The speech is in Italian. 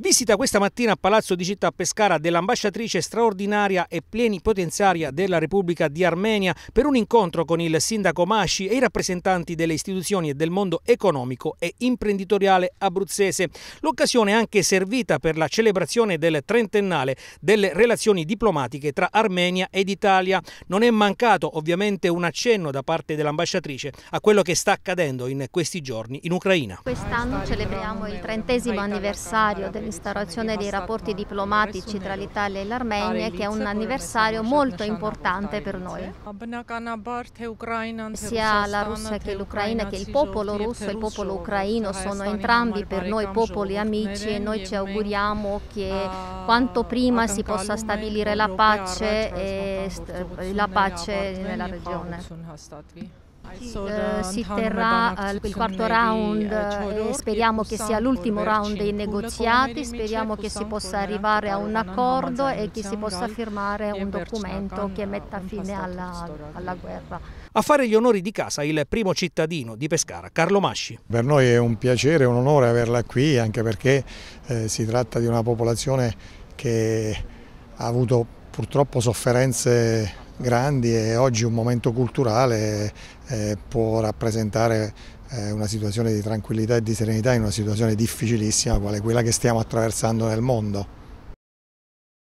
Visita questa mattina a Palazzo di Città Pescara dell'ambasciatrice straordinaria e plenipotenziaria della Repubblica di Armenia per un incontro con il sindaco Masci e i rappresentanti delle istituzioni e del mondo economico e imprenditoriale abruzzese. L'occasione è anche servita per la celebrazione del trentennale delle relazioni diplomatiche tra Armenia ed Italia. Non è mancato ovviamente un accenno da parte dell'ambasciatrice a quello che sta accadendo in questi giorni in Ucraina. Quest'anno celebriamo il trentesimo anniversario del instaurazione dei rapporti diplomatici tra l'Italia e l'Armenia, che è un anniversario molto importante per noi. Sia la Russia che l'Ucraina, che il popolo russo e il popolo ucraino sono entrambi per noi popoli amici e noi ci auguriamo che quanto prima si possa stabilire la pace, e la pace nella regione. Eh, si terrà il quarto round eh, eh, e speriamo che sia l'ultimo round dei negoziati, speriamo che si possa arrivare a un accordo e che si possa firmare un documento che metta fine alla, alla guerra. A fare gli onori di casa il primo cittadino di Pescara, Carlo Masci. Per noi è un piacere, e un onore averla qui, anche perché eh, si tratta di una popolazione che ha avuto purtroppo sofferenze grandi e oggi un momento culturale eh, può rappresentare eh, una situazione di tranquillità e di serenità in una situazione difficilissima quale quella che stiamo attraversando nel mondo.